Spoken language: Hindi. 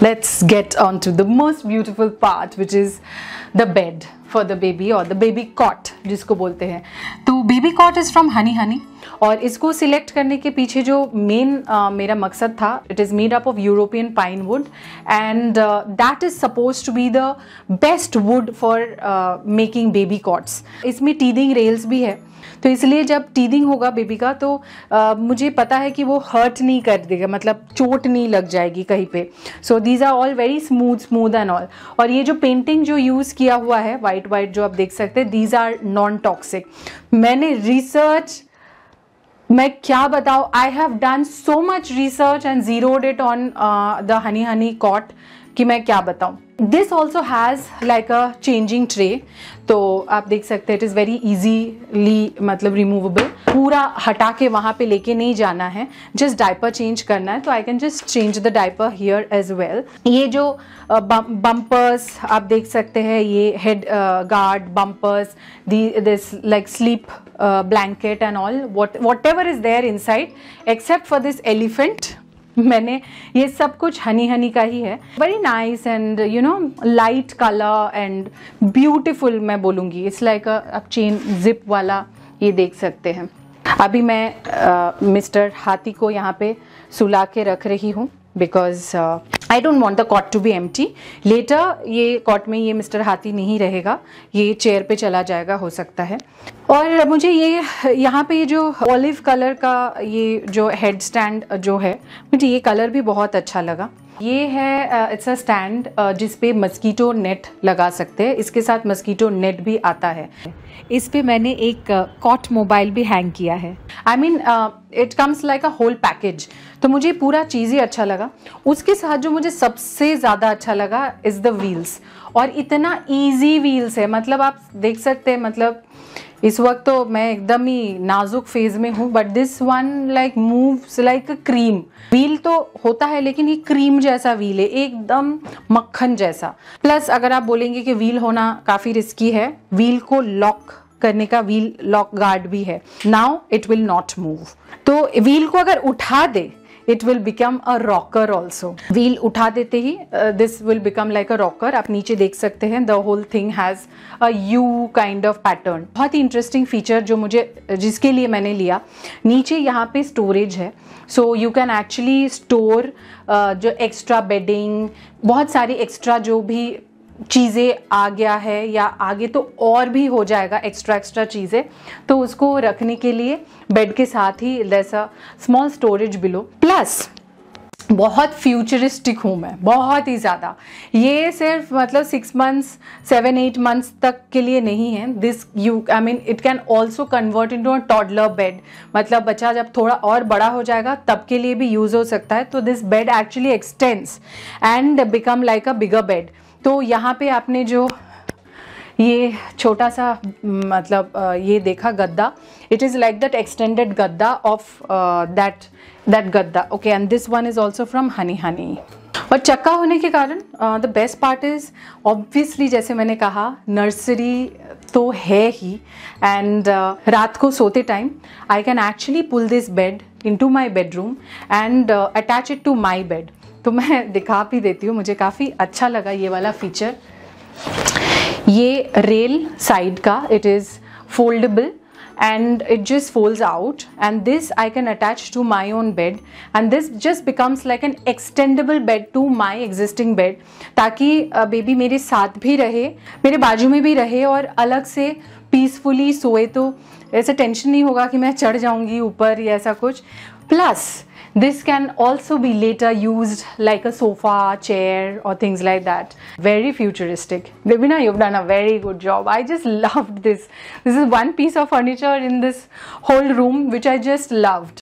let's get on to the most beautiful part which is the bed for the baby और द बेबी कॉट जिसको बोलते हैं तो baby cot is from honey honey और इसको सिलेक्ट करने के पीछे जो मेन uh, मेरा मकसद था it is made up of European pine wood and that is suppose to be the best wood for making baby cots इसमें टीदिंग रेल्स भी है तो इसलिए जब टीदिंग होगा बेबी का तो आ, मुझे पता है कि वो हर्ट नहीं कर देगा मतलब चोट नहीं लग जाएगी कहीं पे so these are all very smooth smooth and all और ये जो पेंटिंग जो यूज़ किया हुआ है वाइट वाइट वाइट जो आप देख सकते हैं दीज आर नॉन टॉक्सिक मैंने रिसर्च मैं क्या बताऊँ I have done so much research and zeroed it on the honey honey cot कि मैं क्या बताऊँ this also has like a changing tray तो आप देख सकते हैं इट इज़ वेरी इजीली मतलब रिमूवेबल पूरा हटा के वहाँ पे लेके नहीं जाना है जस्ट डायपर चेंज करना है तो I can just change the diaper here as well ये जो बम्पर्स आप देख सकते हैं ये head guard bumpers this like sleep blanket and all what whatever is there inside except for this elephant मैंने ये सब कुछ हनी हनी का ही है very nice and you know light colour and beautiful मैं बोलूँगी इट्स लाइक आप चेन जिप वाला ये देख सकते हैं अभी मैं मिस्टर हाथी को यहाँ पे सुला के रख रही हूँ because I don't want the cot to be empty later ये कॉट में ये मिस्टर हाथी नहीं रहेगा ये चेयर पे चला जाएगा हो सकता है और मुझे ये यहाँ पे ये जो ऑलिव कलर का ये जो हेड स्टैंड जो है मुझे ये कलर भी बहुत अच्छा लगा ये है इट्स अ स्टैंड जिस पे मस्कीटो नेट लगा सकते हैं इसके साथ मस्कीटो नेट भी आता है इस पे मैंने एक कॉट uh, मोबाइल भी हैंग किया है I mean it comes like a whole package तो मुझे पूरा चीज़ ही अच्छा लगा उसके साथ जो मुझे सबसे ज़्यादा अच्छा लगा इज़ द व्हील्स और इतना ईजी व्हील्स है मतलब आप देख सकते हैं मतलब इस वक्त तो मैं एकदम ही नाजुक फेज में हूँ but this one like moves like cream wheel तो होता है लेकिन ये क्रीम जैसा व्हील है एकदम मक्खन जैसा प्लस अगर आप बोलेंगे कि व्हील होना काफ़ी रिस्की है व्हील को लॉक करने का व्हील लॉक गार्ड भी है now it will not move तो व्हील को अगर उठा दे it will become a rocker also wheel उठा देते ही this will become like a rocker आप नीचे देख सकते हैं the whole thing has a U kind of pattern बहुत ही इंटरेस्टिंग फीचर जो मुझे जिसके लिए मैंने लिया नीचे यहाँ पे स्टोरेज है so you can actually store जो एक्स्ट्रा बेडिंग बहुत सारी एक्स्ट्रा जो भी चीज़ें आ गया है या आगे तो और भी हो जाएगा एक्स्ट्रा एक्स्ट्रा चीज़ें तो उसको रखने के लिए बेड के साथ ही जैसा स्मॉल स्टोरेज बिलो प्लस बहुत फ्यूचरिस्टिक हूँ मैं बहुत ही ज़्यादा ये सिर्फ मतलब six months seven eight months तक के लिए नहीं है this you I mean it can also convert into a toddler bed मतलब बच्चा जब थोड़ा और बड़ा हो जाएगा तब के लिए भी यूज़ हो सकता है तो this bed actually extends and become like a bigger bed तो यहाँ पे आपने जो ये छोटा सा मतलब ये देखा गद्दा it is like that extended गद्दा ऑफ दैट दैट गद्दा okay and this one is also from honey honey और चक्का होने के कारण the best part is obviously जैसे मैंने कहा नर्सरी तो है ही एंड uh, रात को सोते time I can actually pull this bed into my bedroom and attach it to my bed तो मैं दिखा भी देती हूँ मुझे काफ़ी अच्छा लगा ये वाला फीचर ये रेल साइड का it is foldable and it just fold out and this I can attach to my own bed and this just becomes like an extendable bed to my existing bed ताकि बेबी मेरे साथ भी रहे मेरे बाजू में भी रहे और अलग से पीसफुली सोए तो ऐसे टेंशन नहीं होगा कि मैं चढ़ जाऊँगी ऊपर या ऐसा कुछ Plus, this can also be later used like a sofa, chair or things like that. Very futuristic. Vibina, you've done a very good job. I just loved this. This is one piece of furniture in this whole room which I just loved.